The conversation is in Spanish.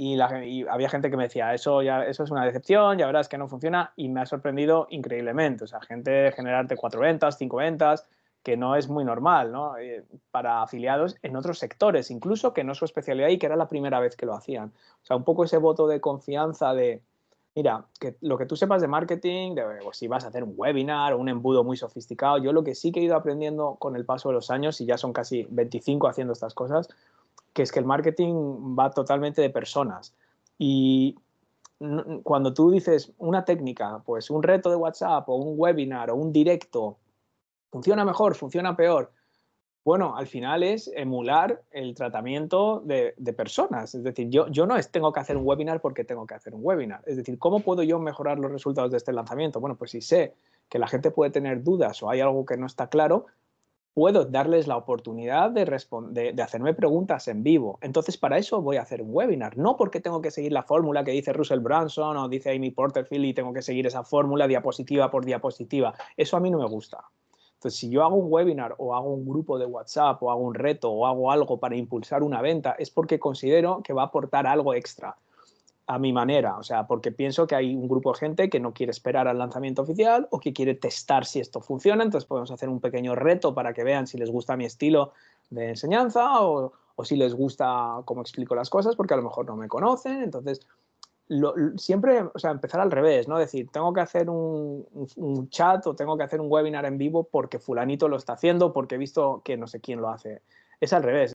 Y, había gente que me decía, eso, ya, eso es una decepción, ya verás que no funciona, y me ha sorprendido increíblemente. O sea, gente generarte cuatro ventas, cinco ventas, que no es muy normal, ¿no? Eh, para afiliados en otros sectores, incluso que no es su especialidad y que era la primera vez que lo hacían. O sea, un poco ese voto de confianza de, mira, que lo que tú sepas de marketing, de, si vas a hacer un webinar o un embudo muy sofisticado, yo lo que sí que he ido aprendiendo con el paso de los años, y ya son casi 25 haciendo estas cosas, que es que el marketing va totalmente de personas. Y cuando tú dices una técnica, pues un reto de WhatsApp o un webinar o un directo, funciona mejor, funciona peor. Bueno, al final es emular el tratamiento de, personas. Es decir, yo, yo no es, tengo que hacer un webinar porque tengo que hacer un webinar. Es decir, ¿cómo puedo yo mejorar los resultados de este lanzamiento? Bueno, pues si sé que la gente puede tener dudas o hay algo que no está claro, puedo darles la oportunidad de, hacerme preguntas en vivo. Entonces, para eso voy a hacer un webinar, no porque tengo que seguir la fórmula que dice Russell Branson o dice Amy Porterfield y tengo que seguir esa fórmula diapositiva por diapositiva. Eso a mí no me gusta. Entonces, si yo hago un webinar o hago un grupo de WhatsApp o hago un reto o hago algo para impulsar una venta, es porque considero que va a aportar algo extra a mi manera, o sea, porque pienso que hay un grupo de gente que no quiere esperar al lanzamiento oficial o que quiere testar si esto funciona, entonces podemos hacer un pequeño reto para que vean si les gusta mi estilo de enseñanza o, si les gusta cómo explico las cosas, porque a lo mejor no me conocen, entonces siempre, o sea, empezar al revés, ¿no? Decir, tengo que hacer un, un chat o tengo que hacer un webinar en vivo porque fulanito lo está haciendo, porque he visto que no sé quién lo hace. Es al revés.